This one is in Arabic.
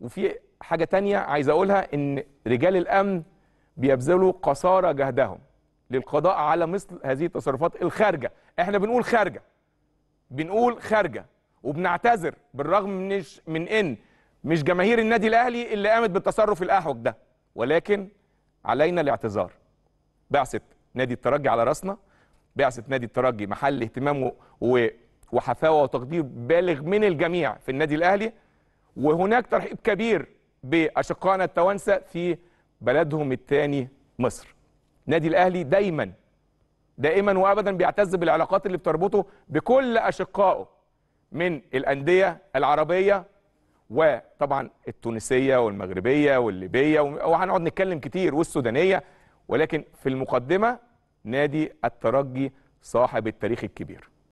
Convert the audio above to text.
وفي حاجه تانية عايز اقولها ان رجال الامن بيبذلوا قصارى جهدهم للقضاء على مثل هذه التصرفات الخارجه احنا بنقول خارجه بنقول خارجه وبنعتذر بالرغم من من ان مش جماهير النادي الاهلي اللي قامت بالتصرف الاحوج ده ولكن علينا الاعتذار بعثه نادي الترجي على راسنا بعثه نادي الترجي محل اهتمام وحفاوه وتقدير بالغ من الجميع في النادي الاهلي وهناك ترحيب كبير بأشقائنا التوانسة في بلدهم الثاني مصر نادي الأهلي دايما دائما وأبدا بيعتز بالعلاقات اللي بتربطه بكل أشقائه من الأندية العربية وطبعا التونسية والمغربية والليبية وهنقعد نتكلم كتير والسودانية ولكن في المقدمة نادي الترجي صاحب التاريخ الكبير